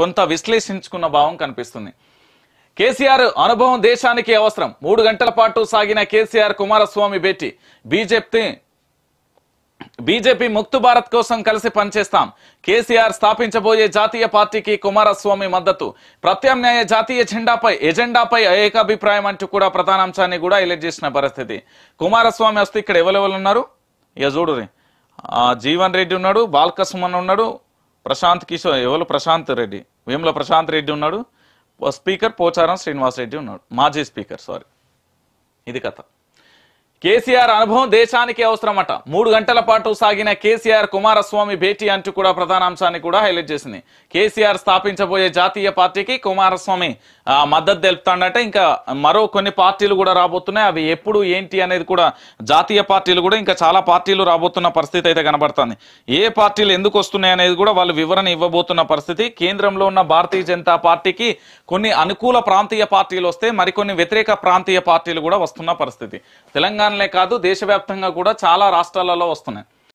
కొంత విశ్లేషించుకున్న భావం కనిపిస్తుంది కేసీఆర్ అనుభవం దేశానికి అవసరం మూడు గంటల పాటు సాగిన కేసీఆర్ కుమారస్వామి భేటీ బీజేపీ బీజేపీ ముక్తు భారత్ కోసం కలిసి పనిచేస్తాం కేసీఆర్ స్థాపించబోయే జాతీయ పార్టీకి కుమారస్వామి మద్దతు ప్రత్యామ్నాయ జాతీయ జెండాపై ఎజెండాపై ఏకాభిప్రాయం అంటూ కూడా ప్రధానాంశాన్ని కూడా ఎలెక్ట్ చేసిన పరిస్థితి కుమారస్వామి వస్తే ఇక్కడ ఎవరెవరు ఉన్నారు ఇక చూడు జీవన్ రెడ్డి ఉన్నాడు బాలకృష్ణ ఉన్నాడు ప్రశాంత్ కిషోర్ ఎవరు ప్రశాంత్ రెడ్డి వేముల ప్రశాంత్ రెడ్డి ఉన్నాడు స్పీకర్ పోచారం శ్రీనివాస్ రెడ్డి ఉన్నాడు మాజీ స్పీకర్ సారీ ఇది కథ కేసీఆర్ అనుభవం దేశానికి అవసరమట మూడు గంటల పాటు సాగిన కేసీఆర్ కుమారస్వామి భేటీ అంటూ కూడా ప్రధాన అంశాన్ని కూడా హైలైట్ చేసింది కేసీఆర్ స్థాపించబోయే జాతీయ పార్టీకి కుమారస్వామి మద్దతు తెలుపుతాడంటే ఇంకా మరో కొన్ని పార్టీలు కూడా రాబోతున్నాయి అవి ఎప్పుడు ఏంటి అనేది కూడా జాతీయ పార్టీలు కూడా ఇంకా చాలా పార్టీలు రాబోతున్న పరిస్థితి అయితే కనబడుతుంది ఏ పార్టీలు ఎందుకు వస్తున్నాయి అనేది కూడా వాళ్ళు వివరణ ఇవ్వబోతున్న పరిస్థితి కేంద్రంలో ఉన్న భారతీయ జనతా పార్టీకి కొన్ని అనుకూల ప్రాంతీయ పార్టీలు వస్తే మరికొన్ని వ్యతిరేక ప్రాంతీయ పార్టీలు కూడా వస్తున్న పరిస్థితి తెలంగాణ తెలంగాణలే కాదు దేశవ్యాప్తంగా కూడా చాలా రాష్ట్రాలలో వస్తున్నాయి